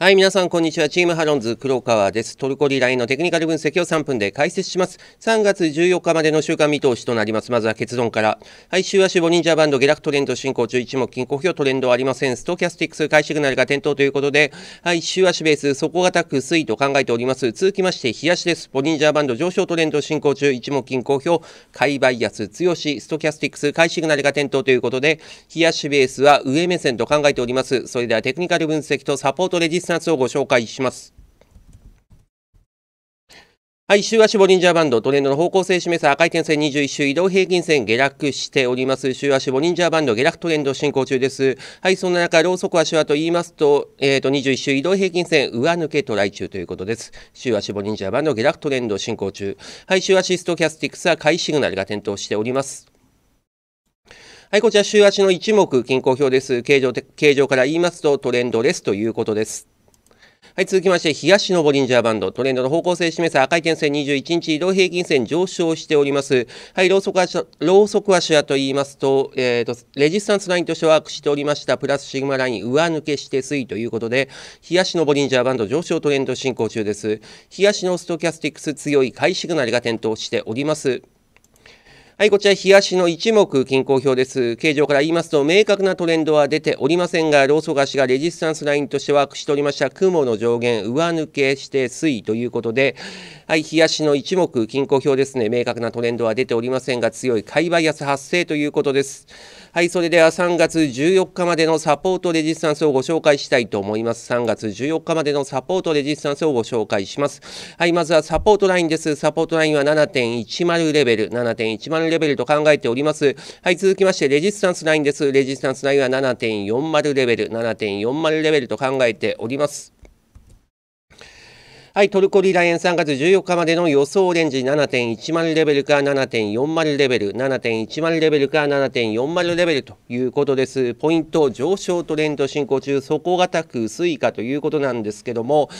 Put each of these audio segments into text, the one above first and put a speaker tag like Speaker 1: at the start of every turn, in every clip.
Speaker 1: はい、皆さん、こんにちは。チームハロンズ、黒川です。トルコリラインのテクニカル分析を3分で解説します。3月14日までの週間見通しとなります。まずは結論から。はい、週足ボリンジャーバンド、下落トレンド進行中、一目均衡表トレンドありません。ストキャスティックス、買いシグナルが点灯ということで、はい、週足ベース、底堅く推移と考えております。続きまして、日足です。ボリンジャーバンド上昇トレンド進行中、一目均衡表、買いバイアス、強し、ストキャスティックス、買いシグナルが点灯ということで、日足ベースは上目線と考えております。それではテクニカル分析とサポートレデリスナーズをご紹介します。はい、週足ボリンジャーバンド、トレンドの方向性示す赤い点線21週移動平均線下落しております。週足ボリンジャーバンド下落トレンド進行中です。はい、そんな中、ローソク足はと言いますと、えっ、ー、と、21週移動平均線上抜けトライ中ということです。週足ボリンジャーバンド下落トレンド進行中。はい、週足ストキャスティクスは買いシグナルが点灯しております。はい、こちら週足の一目均衡表です。形状形状から言いますとトレンドレスということです。はい、続きまして、東のボリンジャーバンド、トレンドの方向性示す赤い点線21日、移動平均線上昇しております。はい、ローソク足、ソク足はと言いますと、えっ、ー、と、レジスタンスラインとしてワークしておりました、プラスシグマライン上抜けして推移ということで、東のボリンジャーバンド上昇トレンド進行中です。東のストキャスティックス強い買いシグナルが点灯しております。はい、こちら、冷やしの一目均衡表です。形状から言いますと、明確なトレンドは出ておりませんが、ローソガシがレジスタンスラインとしてワークしておりました、雲の上限、上抜けして推移ということで、はい、冷やしの一目均衡表ですね、明確なトレンドは出ておりませんが、強い買いバイアス発生ということです。はい、それでは3月14日までのサポートレジスタンスをご紹介したいと思います。3月14日までのサポートレジスタンスをご紹介します。はい、まずはサポートラインです。サポートラインは7.10レベル、7.10 3レベルと考えております。はい、続きまして、レジスタンスラインです。レジスタンスラインは7.40レベル、7.40レベルと考えております。はい、トルコリラ円3月14日までの予想レンジ7.10レベルか7.40レベル、7.10レベルか7.40レベルということです。ポイント上昇トレンド進行中、底堅く推移かということなんですけども、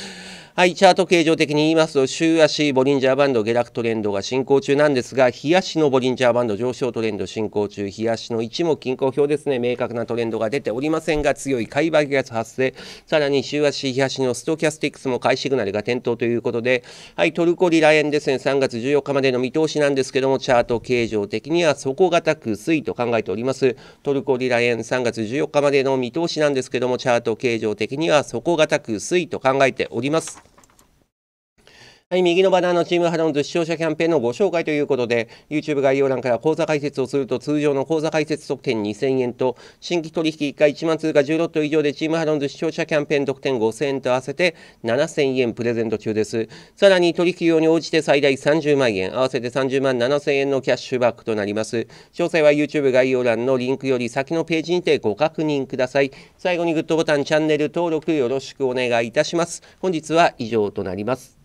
Speaker 1: はい、チャート形状的に言いますと、週足、ボリンジャーバンド下落トレンドが進行中なんですが、日足のボリンジャーバンド上昇トレンド進行中、日足の一目均衡表ですね、明確なトレンドが出ておりませんが、強い買い爆発発生、さらに週足、日足のストキャスティックスも買いシグナルが点灯ということで、はい、トルコリラ円ですね、3月14日までの見通しなんですけども、チャート形状的には底堅く推移と考えております。トルコリラ円3月14日までの見通しなんですけども、チャート形状的には底堅く推移と考えております。はい、右のバナーのチームハロンズ視聴者キャンペーンのご紹介ということで、YouTube 概要欄から口座開設をすると通常の口座開設特典2000円と、新規取引1回1万通貨10ロット以上でチームハロンズ視聴者キャンペーン特典5000円と合わせて7000円プレゼント中です。さらに取引用に応じて最大30万円、合わせて30万7000円のキャッシュバックとなります。詳細は YouTube 概要欄のリンクより先のページにてご確認ください。最後にグッドボタン、チャンネル登録よろしくお願いいたします。本日は以上となります。